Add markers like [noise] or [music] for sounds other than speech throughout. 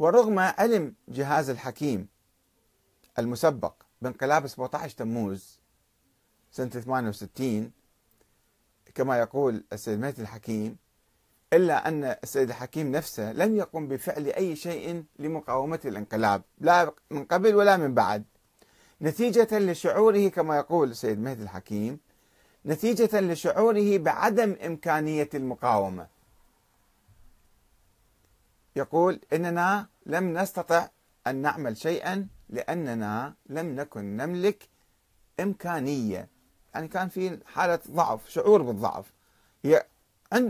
ورغم علم جهاز الحكيم المسبق بانقلاب 17 تموز سنة 68 كما يقول السيد مهدي الحكيم إلا أن السيد الحكيم نفسه لم يقم بفعل أي شيء لمقاومة الانقلاب لا من قبل ولا من بعد نتيجة لشعوره كما يقول السيد مهدي الحكيم نتيجة لشعوره بعدم إمكانية المقاومة يقول اننا لم نستطع ان نعمل شيئا لاننا لم نكن نملك امكانيه يعني كان في حاله ضعف شعور بالضعف هي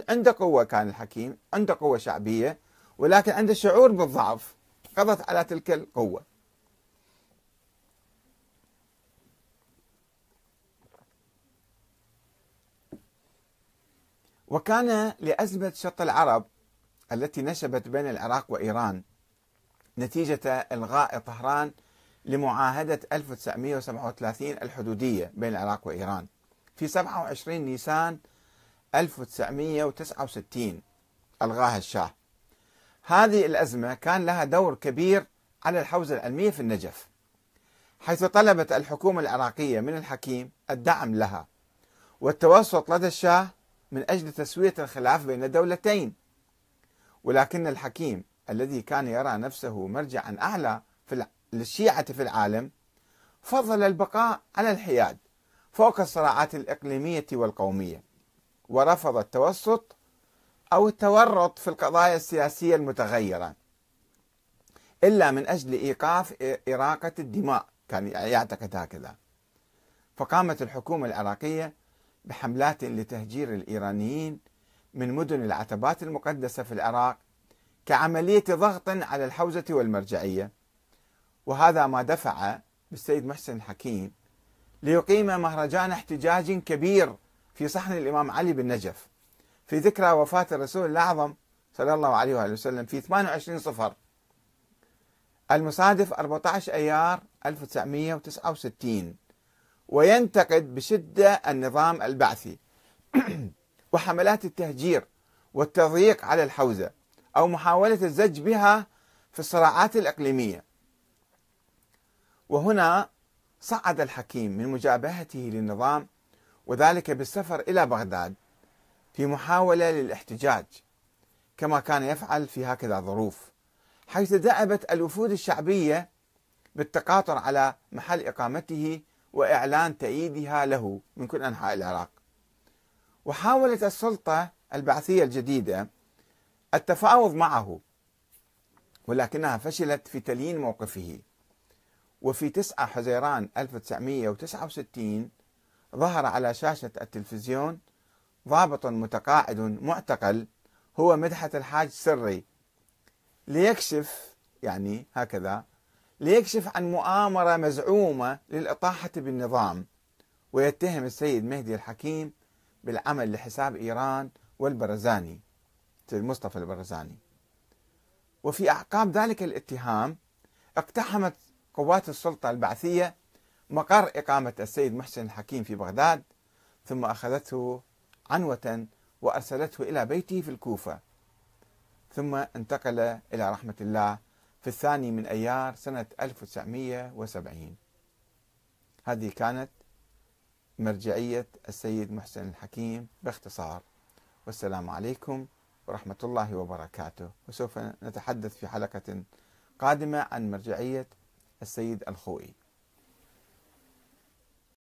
عنده قوه كان الحكيم عنده قوه شعبيه ولكن عنده شعور بالضعف قضت على تلك القوه وكان لأزمة شط العرب التي نشبت بين العراق وإيران نتيجة إلغاء طهران لمعاهدة 1937 الحدودية بين العراق وإيران في 27 نيسان 1969 ألغاها الشاه هذه الأزمة كان لها دور كبير على الحوزة العلمية في النجف حيث طلبت الحكومة العراقية من الحكيم الدعم لها والتوسط لدى الشاه من أجل تسوية الخلاف بين الدولتين ولكن الحكيم الذي كان يرى نفسه مرجعا أعلى في للشيعة في العالم فضل البقاء على الحياد فوق الصراعات الإقليمية والقومية ورفض التوسط أو التورط في القضايا السياسية المتغيرة إلا من أجل إيقاف إراقة الدماء كان يعتقد هكذا فقامت الحكومة العراقية بحملات لتهجير الإيرانيين من مدن العتبات المقدسة في العراق كعملية ضغط على الحوزة والمرجعية وهذا ما دفع بالسيد محسن الحكيم ليقيم مهرجان احتجاج كبير في صحن الإمام علي بالنجف في ذكرى وفاة الرسول الأعظم صلى الله عليه وآله وسلم في 28 صفر المصادف 14 أيار 1969 وينتقد بشدة النظام البعثي [clears throat] وحملات التهجير والتضييق على الحوزة أو محاولة الزج بها في الصراعات الإقليمية وهنا صعد الحكيم من مجابهته للنظام وذلك بالسفر إلى بغداد في محاولة للاحتجاج كما كان يفعل في هكذا ظروف حيث دأبت الوفود الشعبية بالتقاطر على محل إقامته وإعلان تأييدها له من كل أنحاء العراق وحاولت السلطة البعثية الجديدة التفاوض معه ولكنها فشلت في تليين موقفه وفي 9 حزيران 1969 ظهر على شاشة التلفزيون ضابط متقاعد معتقل هو مدحت الحاج سري ليكشف يعني هكذا ليكشف عن مؤامرة مزعومة للإطاحة بالنظام ويتهم السيد مهدي الحكيم بالعمل لحساب إيران والبرزاني سيد مصطفى البرزاني وفي أعقاب ذلك الاتهام اقتحمت قوات السلطة البعثية مقر إقامة السيد محسن الحكيم في بغداد ثم أخذته عنوة وأرسلته إلى بيته في الكوفة ثم انتقل إلى رحمة الله في الثاني من أيار سنة 1970 هذه كانت مرجعية السيد محسن الحكيم باختصار والسلام عليكم ورحمة الله وبركاته وسوف نتحدث في حلقة قادمة عن مرجعية السيد الخوئي